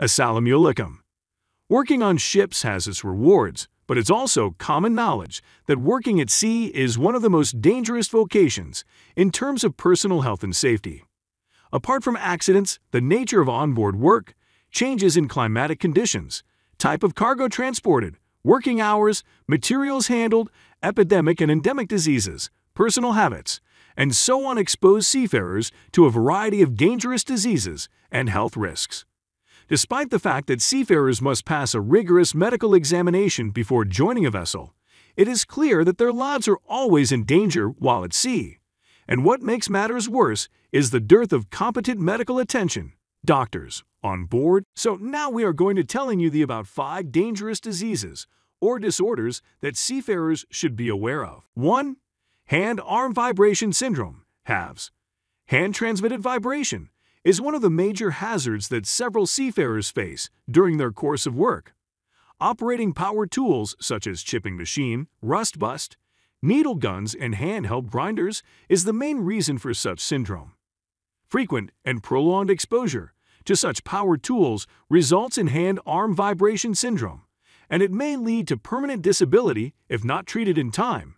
alaikum. Working on ships has its rewards, but it's also common knowledge that working at sea is one of the most dangerous vocations in terms of personal health and safety. Apart from accidents, the nature of onboard work, changes in climatic conditions, type of cargo transported, working hours, materials handled, epidemic and endemic diseases, personal habits, and so on expose seafarers to a variety of dangerous diseases and health risks. Despite the fact that seafarers must pass a rigorous medical examination before joining a vessel, it is clear that their lives are always in danger while at sea. And what makes matters worse is the dearth of competent medical attention, doctors, on board. So now we are going to telling you the about 5 dangerous diseases or disorders that seafarers should be aware of. 1. Hand-arm vibration syndrome, HAVS. Hand-transmitted vibration, is one of the major hazards that several seafarers face during their course of work. Operating power tools such as chipping machine, rust bust, needle guns, and handheld grinders is the main reason for such syndrome. Frequent and prolonged exposure to such power tools results in hand arm vibration syndrome, and it may lead to permanent disability if not treated in time.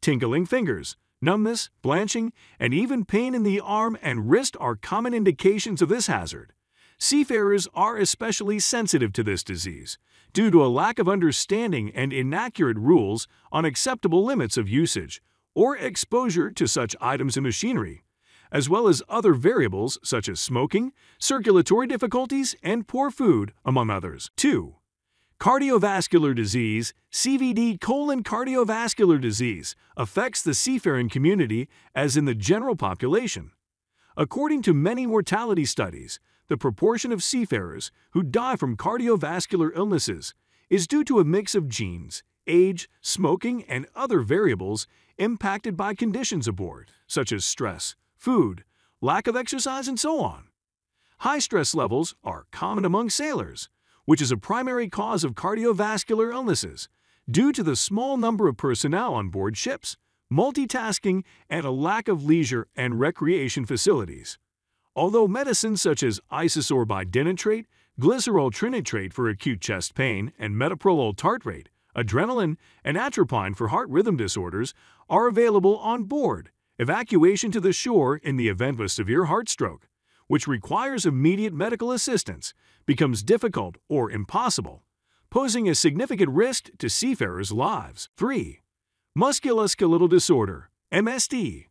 Tingling fingers, Numbness, blanching, and even pain in the arm and wrist are common indications of this hazard. Seafarers are especially sensitive to this disease due to a lack of understanding and inaccurate rules on acceptable limits of usage or exposure to such items and machinery, as well as other variables such as smoking, circulatory difficulties, and poor food, among others. 2. Cardiovascular disease, CVD colon cardiovascular disease, affects the seafaring community as in the general population. According to many mortality studies, the proportion of seafarers who die from cardiovascular illnesses is due to a mix of genes, age, smoking, and other variables impacted by conditions aboard, such as stress, food, lack of exercise, and so on. High stress levels are common among sailors, which is a primary cause of cardiovascular illnesses due to the small number of personnel on board ships, multitasking, and a lack of leisure and recreation facilities. Although medicines such as isosorbidinitrate, glycerol trinitrate for acute chest pain, and metoprolol tartrate, adrenaline, and atropine for heart rhythm disorders are available on board, evacuation to the shore in the event of a severe heart stroke which requires immediate medical assistance, becomes difficult or impossible, posing a significant risk to seafarers' lives. 3. Musculoskeletal disorder, MSD.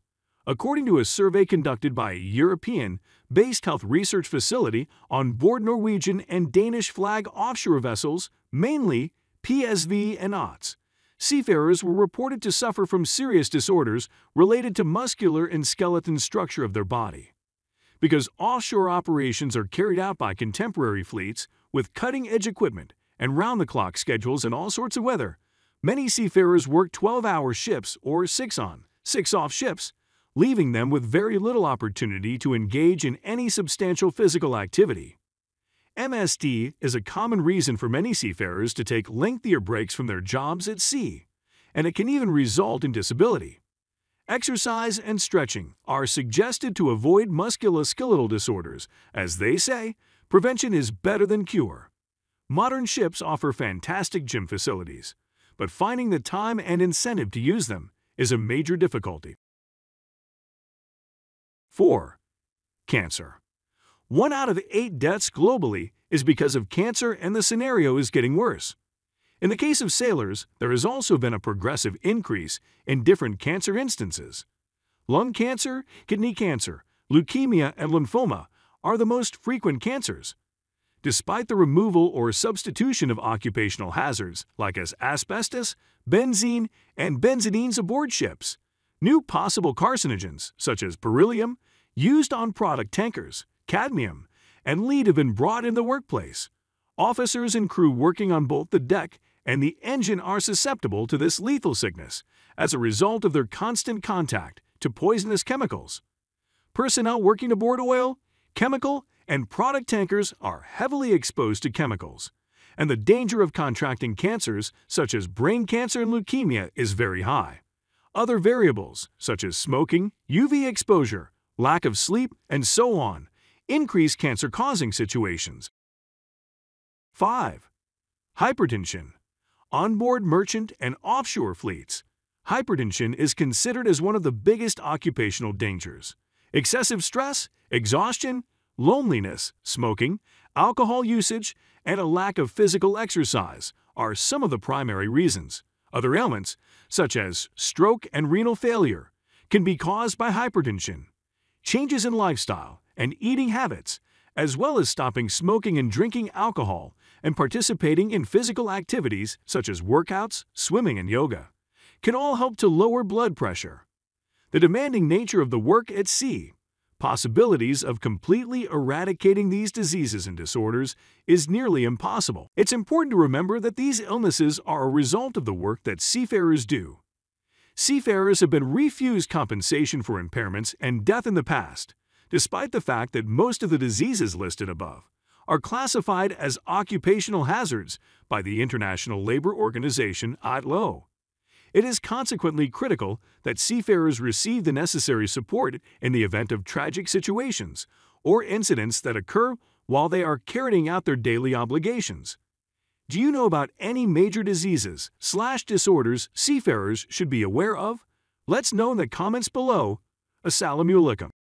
According to a survey conducted by a European-based health research facility on board Norwegian and Danish flag offshore vessels, mainly PSV and OTS, seafarers were reported to suffer from serious disorders related to muscular and skeleton structure of their body because offshore operations are carried out by contemporary fleets with cutting-edge equipment and round-the-clock schedules in all sorts of weather. Many seafarers work 12-hour shifts or 6-on, 6-off ships, leaving them with very little opportunity to engage in any substantial physical activity. MSD is a common reason for many seafarers to take lengthier breaks from their jobs at sea, and it can even result in disability exercise, and stretching are suggested to avoid musculoskeletal disorders, as they say, prevention is better than cure. Modern ships offer fantastic gym facilities, but finding the time and incentive to use them is a major difficulty. 4. Cancer. One out of eight deaths globally is because of cancer and the scenario is getting worse. In the case of sailors, there has also been a progressive increase in different cancer instances. Lung cancer, kidney cancer, leukemia, and lymphoma are the most frequent cancers. Despite the removal or substitution of occupational hazards like as asbestos, benzene, and benzidines aboard ships, new possible carcinogens such as beryllium, used on product tankers, cadmium, and lead have been brought in the workplace. Officers and crew working on both the deck and the engine are susceptible to this lethal sickness as a result of their constant contact to poisonous chemicals. Personnel working aboard oil, chemical, and product tankers are heavily exposed to chemicals, and the danger of contracting cancers such as brain cancer and leukemia is very high. Other variables, such as smoking, UV exposure, lack of sleep, and so on, increase cancer causing situations. 5. Hypertension onboard merchant, and offshore fleets. Hypertension is considered as one of the biggest occupational dangers. Excessive stress, exhaustion, loneliness, smoking, alcohol usage, and a lack of physical exercise are some of the primary reasons. Other ailments, such as stroke and renal failure, can be caused by hypertension. Changes in lifestyle and eating habits as well as stopping smoking and drinking alcohol and participating in physical activities such as workouts, swimming, and yoga, can all help to lower blood pressure. The demanding nature of the work at sea, possibilities of completely eradicating these diseases and disorders is nearly impossible. It's important to remember that these illnesses are a result of the work that seafarers do. Seafarers have been refused compensation for impairments and death in the past, despite the fact that most of the diseases listed above are classified as occupational hazards by the International Labor Organization ILO. It is consequently critical that seafarers receive the necessary support in the event of tragic situations or incidents that occur while they are carrying out their daily obligations. Do you know about any major diseases slash disorders seafarers should be aware of? Let's know in the comments below. Assalamu alaikum.